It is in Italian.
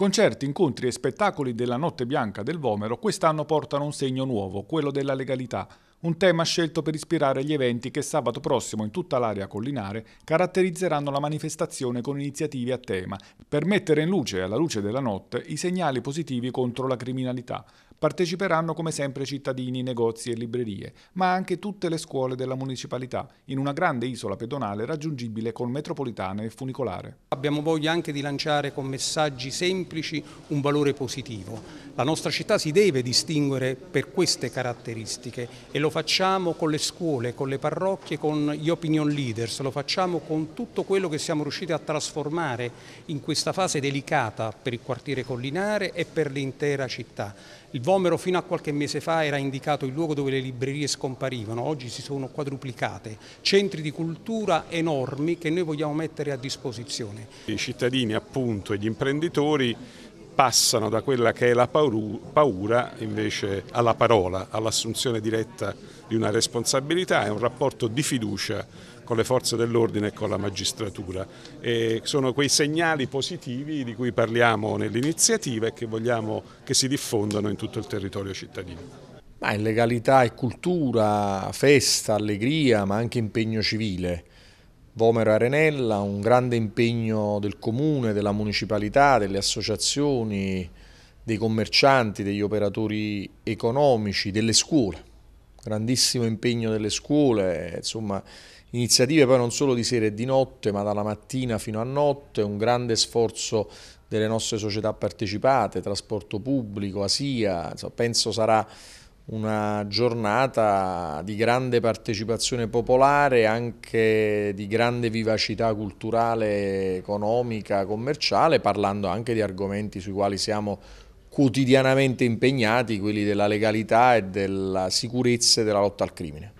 Concerti, incontri e spettacoli della Notte Bianca del Vomero quest'anno portano un segno nuovo, quello della legalità, un tema scelto per ispirare gli eventi che sabato prossimo in tutta l'area collinare caratterizzeranno la manifestazione con iniziative a tema, per mettere in luce, alla luce della notte, i segnali positivi contro la criminalità. Parteciperanno come sempre cittadini, negozi e librerie, ma anche tutte le scuole della municipalità, in una grande isola pedonale raggiungibile con metropolitane e funicolare. Abbiamo voglia anche di lanciare con messaggi semplici un valore positivo. La nostra città si deve distinguere per queste caratteristiche e lo facciamo con le scuole, con le parrocchie, con gli opinion leaders, lo facciamo con tutto quello che siamo riusciti a trasformare in questa fase delicata per il quartiere collinare e per l'intera città. Il Vomero fino a qualche mese fa era indicato il luogo dove le librerie scomparivano, oggi si sono quadruplicate, centri di cultura enormi che noi vogliamo mettere a disposizione. I cittadini appunto e gli imprenditori passano da quella che è la paura invece alla parola, all'assunzione diretta di una responsabilità, e un rapporto di fiducia con le forze dell'ordine e con la magistratura. E sono quei segnali positivi di cui parliamo nell'iniziativa e che vogliamo che si diffondano in tutto il territorio cittadino. Ma in legalità e cultura, festa, allegria, ma anche impegno civile. Vomero Arenella, un grande impegno del comune, della municipalità, delle associazioni, dei commercianti, degli operatori economici, delle scuole, grandissimo impegno delle scuole, insomma iniziative poi non solo di sera e di notte ma dalla mattina fino a notte, un grande sforzo delle nostre società partecipate, trasporto pubblico, ASIA, penso sarà una giornata di grande partecipazione popolare, anche di grande vivacità culturale, economica, commerciale, parlando anche di argomenti sui quali siamo quotidianamente impegnati, quelli della legalità e della sicurezza e della lotta al crimine.